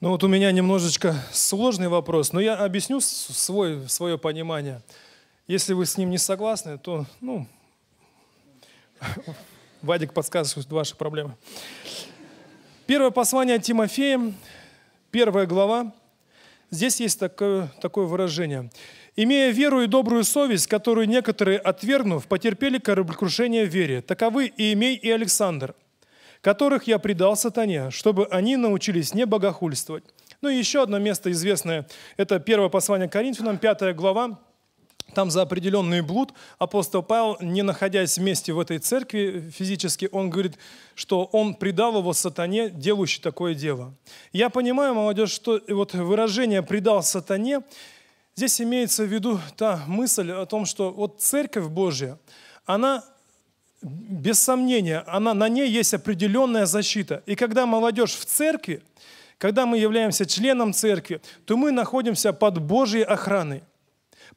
Ну вот у меня немножечко сложный вопрос, но я объясню свой, свое понимание. Если вы с ним не согласны, то, ну, Вадик подскажет, что ваши проблемы. Первое послание Тимофея, первая глава. Здесь есть такое, такое выражение. «Имея веру и добрую совесть, которую некоторые, отвергнув, потерпели кораблекрушение в вере, таковы и имей и Александр, которых я предал сатане, чтобы они научились не богохульствовать. Ну и еще одно место известное, это первое послание к Коринфянам, пятая глава, там за определенный блуд апостол Павел, не находясь вместе в этой церкви физически, он говорит, что он предал его сатане, делающий такое дело. Я понимаю, молодежь, что вот выражение «предал сатане» здесь имеется в виду та мысль о том, что вот церковь Божья, она без сомнения, она, на ней есть определенная защита. И когда молодежь в церкви, когда мы являемся членом церкви, то мы находимся под Божьей охраной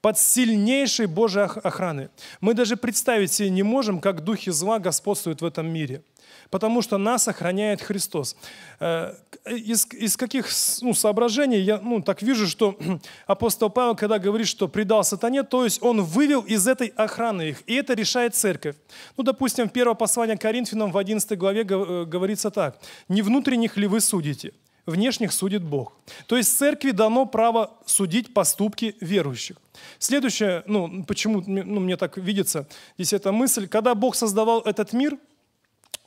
под сильнейшей Божьей охраны. Мы даже представить себе не можем, как духи зла господствуют в этом мире потому что нас охраняет Христос. Э, из, из каких ну, соображений я ну, так вижу, что апостол Павел, когда говорит, что предал сатане, то есть он вывел из этой охраны их, и это решает церковь. Ну, допустим, в 1 послании Коринфянам в 11 главе э, говорится так, «Не внутренних ли вы судите?» внешних судит Бог. То есть церкви дано право судить поступки верующих. Следующее, ну почему ну, мне так видится, здесь эта мысль, когда Бог создавал этот мир,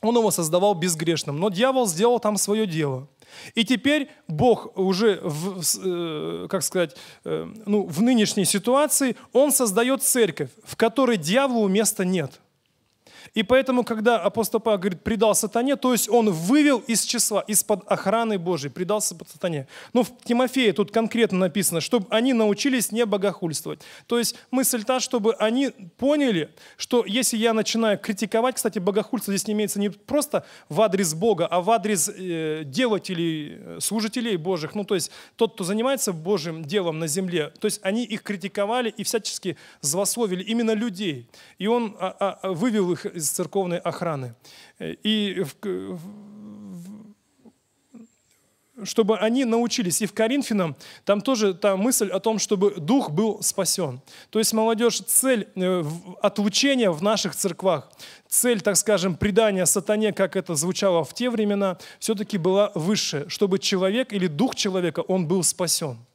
он его создавал безгрешным, но дьявол сделал там свое дело. И теперь Бог уже, в, э, как сказать, э, ну, в нынешней ситуации, он создает церковь, в которой дьяволу места нет – и поэтому, когда апостол Павел говорит «предал сатане», то есть он вывел из числа, из-под охраны Божьей, предался под сатане. Ну, в Тимофее тут конкретно написано, чтобы они научились не богохульствовать. То есть мысль та, чтобы они поняли, что если я начинаю критиковать, кстати, богохульство здесь не имеется не просто в адрес Бога, а в адрес э, делателей, э, служителей Божьих, ну то есть тот, кто занимается Божьим делом на земле, то есть они их критиковали и всячески злословили именно людей. И он а, а, вывел их из церковной охраны. И в, чтобы они научились. И в Коринфянам там тоже та мысль о том, чтобы дух был спасен. То есть, молодежь, цель э, отлучения в наших церквах, цель, так скажем, предания сатане, как это звучало в те времена, все-таки была выше, чтобы человек или дух человека, он был спасен.